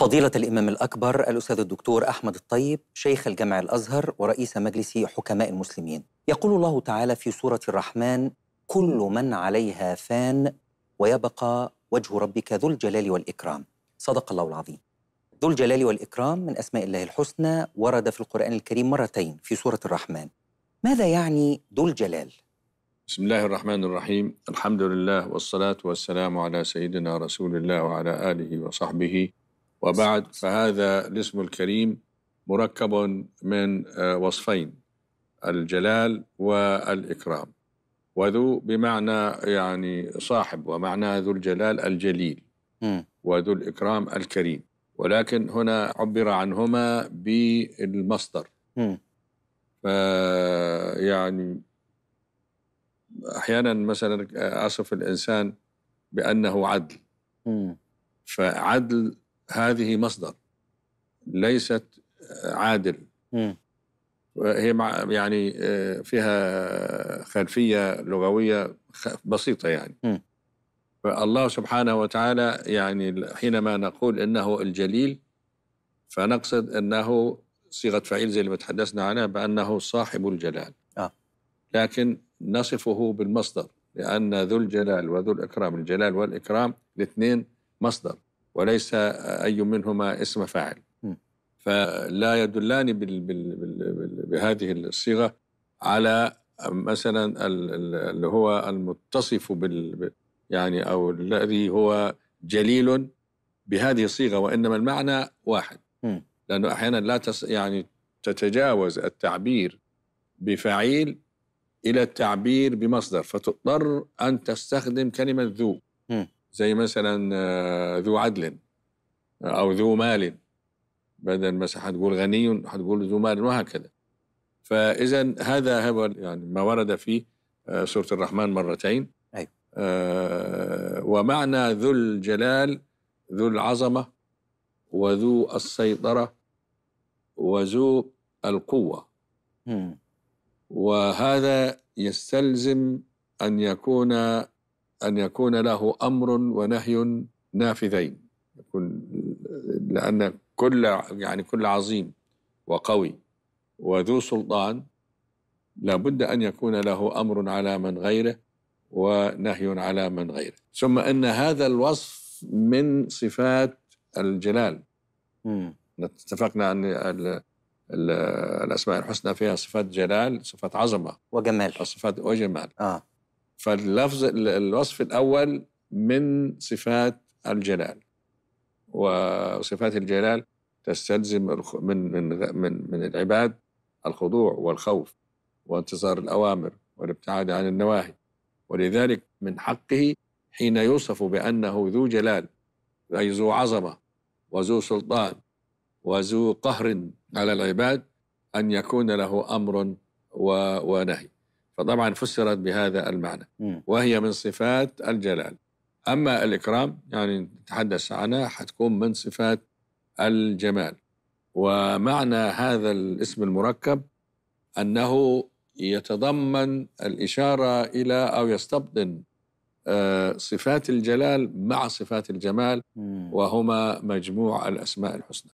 فضيلة الإمام الأكبر الأستاذ الدكتور أحمد الطيب شيخ الجامع الأزهر ورئيس مجلس حكماء المسلمين يقول الله تعالى في سورة الرحمن كل من عليها فان ويبقى وجه ربك ذو الجلال والإكرام صدق الله العظيم ذو الجلال والإكرام من أسماء الله الحسنى ورد في القرآن الكريم مرتين في سورة الرحمن ماذا يعني ذو الجلال؟ بسم الله الرحمن الرحيم الحمد لله والصلاة والسلام على سيدنا رسول الله وعلى آله وصحبه وبعد فهذا الاسم الكريم مركب من آه، وصفين الجلال والإكرام وذو بمعنى يعني صاحب ومعنى ذو الجلال الجليل وذو الإكرام الكريم ولكن هنا عبر عنهما بالمصدر يعني أحيانا مثلا آه، أصف الإنسان بأنه عدل فعدل هذه مصدر ليست عادل هي يعني آه، فيها خلفيه لغويه بسيطه يعني فالله سبحانه وتعالى يعني حينما نقول انه الجليل فنقصد انه صيغه فعيل زي اللي تحدثنا عنها بانه صاحب الجلال آه. لكن نصفه بالمصدر لان ذو الجلال وذو الاكرام الجلال والاكرام الاثنين مصدر وليس أي منهما اسم فاعل فلا يدلان بال بال بال بهذه الصيغة على مثلا اللي هو المتصف بال يعني أو الذي هو جليل بهذه الصيغة وإنما المعنى واحد لأنه أحيانا لا تص يعني تتجاوز التعبير بفعيل إلى التعبير بمصدر فتضطر أن تستخدم كلمة ذو زي مثلا آه، ذو عدل آه، أو ذو مال بدل مثلا هتقول غني هتقول ذو مال وهكذا فإذا هذا هو يعني ما ورد في آه، سورة الرحمن مرتين أيوة. آه ومعنى ذو الجلال ذو العظمة وذو السيطرة وذو القوة م. وهذا يستلزم أن يكون أن يكون له أمر ونهي نافذين يكون لأن كل يعني كل عظيم وقوي وذو سلطان لابد أن يكون له أمر على من غيره ونهي على من غيره ثم أن هذا الوصف من صفات الجلال اتفقنا أن الأسماء الحسنى فيها صفات جلال صفات عظمة وجمال صفات وجمال آه. فاللفظ الوصف الأول من صفات الجلال وصفات الجلال تستلزم من من من, من العباد الخضوع والخوف وانتظار الأوامر والابتعاد عن النواهي ولذلك من حقه حين يوصف بأنه ذو جلال أي ذو عظمة وذو سلطان وذو قهر على العباد أن يكون له أمر ونهي فطبعا فسرت بهذا المعنى وهي من صفات الجلال أما الإكرام يعني نتحدث عنها حتكون من صفات الجمال ومعنى هذا الاسم المركب أنه يتضمن الإشارة إلى أو يستبطن آه، صفات الجلال مع صفات الجمال وهما مجموع الأسماء الحسنى